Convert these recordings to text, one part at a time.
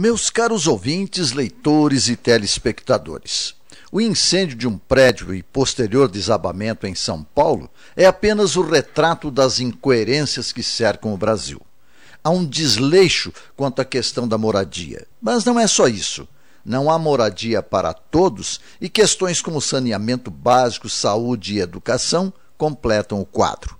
Meus caros ouvintes, leitores e telespectadores, o incêndio de um prédio e posterior desabamento em São Paulo é apenas o retrato das incoerências que cercam o Brasil. Há um desleixo quanto à questão da moradia, mas não é só isso. Não há moradia para todos e questões como saneamento básico, saúde e educação completam o quadro.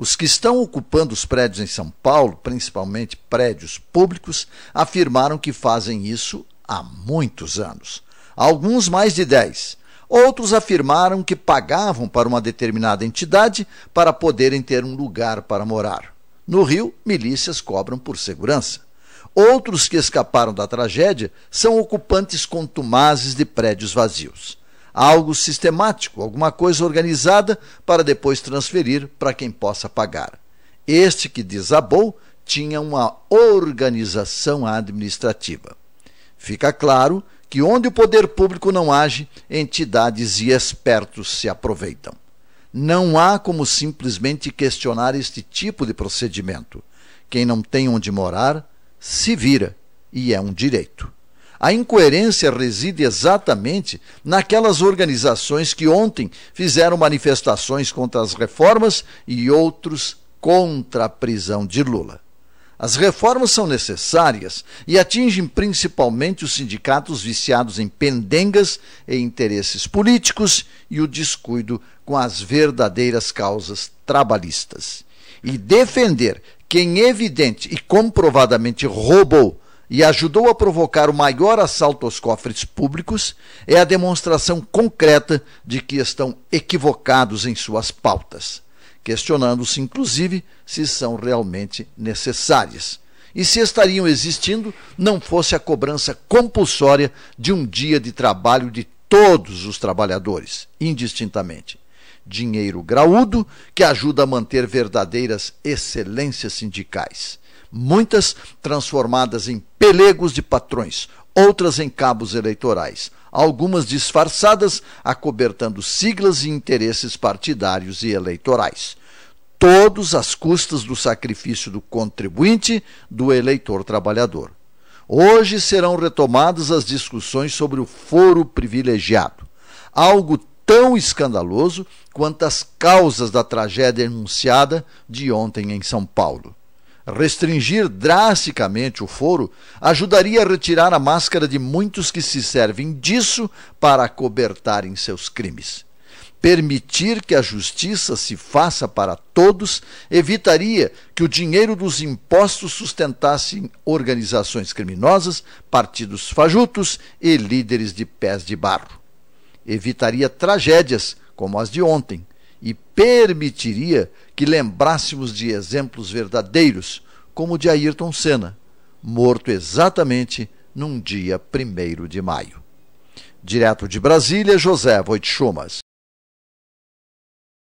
Os que estão ocupando os prédios em São Paulo, principalmente prédios públicos, afirmaram que fazem isso há muitos anos. Alguns mais de 10. Outros afirmaram que pagavam para uma determinada entidade para poderem ter um lugar para morar. No Rio, milícias cobram por segurança. Outros que escaparam da tragédia são ocupantes contumazes de prédios vazios algo sistemático, alguma coisa organizada para depois transferir para quem possa pagar. Este que desabou tinha uma organização administrativa. Fica claro que onde o poder público não age, entidades e espertos se aproveitam. Não há como simplesmente questionar este tipo de procedimento. Quem não tem onde morar, se vira, e é um direito. A incoerência reside exatamente naquelas organizações que ontem fizeram manifestações contra as reformas e outros contra a prisão de Lula. As reformas são necessárias e atingem principalmente os sindicatos viciados em pendengas e interesses políticos e o descuido com as verdadeiras causas trabalhistas. E defender quem evidente e comprovadamente roubou e ajudou a provocar o maior assalto aos cofres públicos é a demonstração concreta de que estão equivocados em suas pautas, questionando-se, inclusive, se são realmente necessárias e se estariam existindo não fosse a cobrança compulsória de um dia de trabalho de todos os trabalhadores, indistintamente. Dinheiro graúdo que ajuda a manter verdadeiras excelências sindicais muitas transformadas em pelegos de patrões, outras em cabos eleitorais, algumas disfarçadas, acobertando siglas e interesses partidários e eleitorais. Todos às custas do sacrifício do contribuinte, do eleitor trabalhador. Hoje serão retomadas as discussões sobre o foro privilegiado, algo tão escandaloso quanto as causas da tragédia enunciada de ontem em São Paulo. Restringir drasticamente o foro ajudaria a retirar a máscara de muitos que se servem disso para cobertarem seus crimes. Permitir que a justiça se faça para todos evitaria que o dinheiro dos impostos sustentasse organizações criminosas, partidos fajutos e líderes de pés de barro. Evitaria tragédias como as de ontem, e permitiria que lembrássemos de exemplos verdadeiros, como o de Ayrton Senna, morto exatamente num dia 1 de maio. Direto de Brasília, José Voitchumas.